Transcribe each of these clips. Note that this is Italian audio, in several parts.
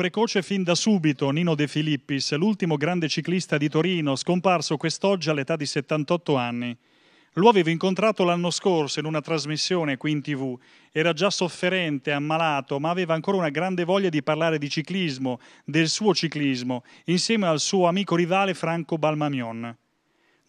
precoce fin da subito Nino De Filippis, l'ultimo grande ciclista di Torino, scomparso quest'oggi all'età di 78 anni. Lo avevo incontrato l'anno scorso in una trasmissione qui in tv. Era già sofferente, ammalato, ma aveva ancora una grande voglia di parlare di ciclismo, del suo ciclismo, insieme al suo amico rivale Franco Balmamion.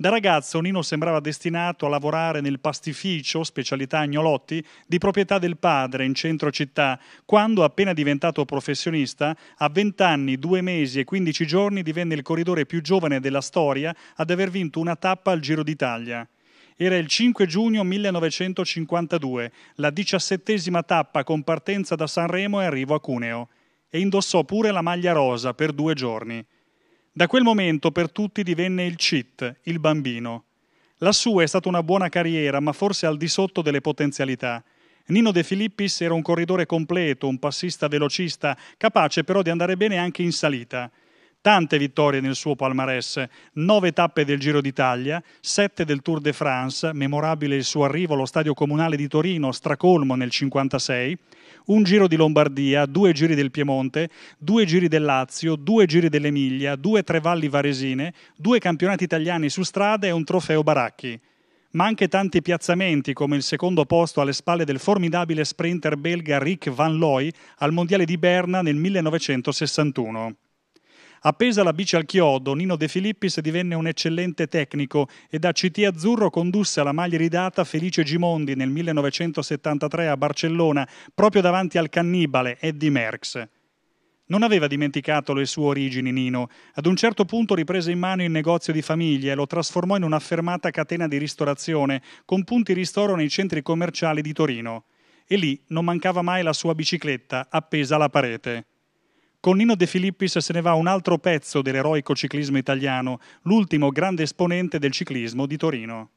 Da ragazzo Nino sembrava destinato a lavorare nel pastificio, specialità agnolotti, di proprietà del padre in centro città, quando appena diventato professionista, a 20 anni, 2 mesi e 15 giorni divenne il corridore più giovane della storia ad aver vinto una tappa al Giro d'Italia. Era il 5 giugno 1952, la diciassettesima tappa con partenza da Sanremo e arrivo a Cuneo, e indossò pure la maglia rosa per due giorni. Da quel momento per tutti divenne il CIT, il bambino. La sua è stata una buona carriera, ma forse al di sotto delle potenzialità. Nino De Filippis era un corridore completo, un passista velocista, capace però di andare bene anche in salita tante vittorie nel suo palmarès, nove tappe del Giro d'Italia, sette del Tour de France, memorabile il suo arrivo allo Stadio Comunale di Torino, stracolmo nel 1956, un Giro di Lombardia, due Giri del Piemonte, due Giri del Lazio, due Giri dell'Emilia, due Tre Valli Varesine, due campionati italiani su strada e un trofeo Baracchi ma anche tanti piazzamenti come il secondo posto alle spalle del formidabile sprinter belga Rick Van Looy al Mondiale di Berna nel 1961. Appesa la bici al chiodo, Nino De Filippis divenne un eccellente tecnico e da CT Azzurro condusse alla maglia ridata Felice Gimondi nel 1973 a Barcellona, proprio davanti al cannibale Eddie Merckx. Non aveva dimenticato le sue origini Nino. Ad un certo punto riprese in mano il negozio di famiglia e lo trasformò in una fermata catena di ristorazione, con punti ristoro nei centri commerciali di Torino. E lì non mancava mai la sua bicicletta appesa alla parete. Con Nino De Filippis se ne va un altro pezzo dell'eroico ciclismo italiano, l'ultimo grande esponente del ciclismo di Torino.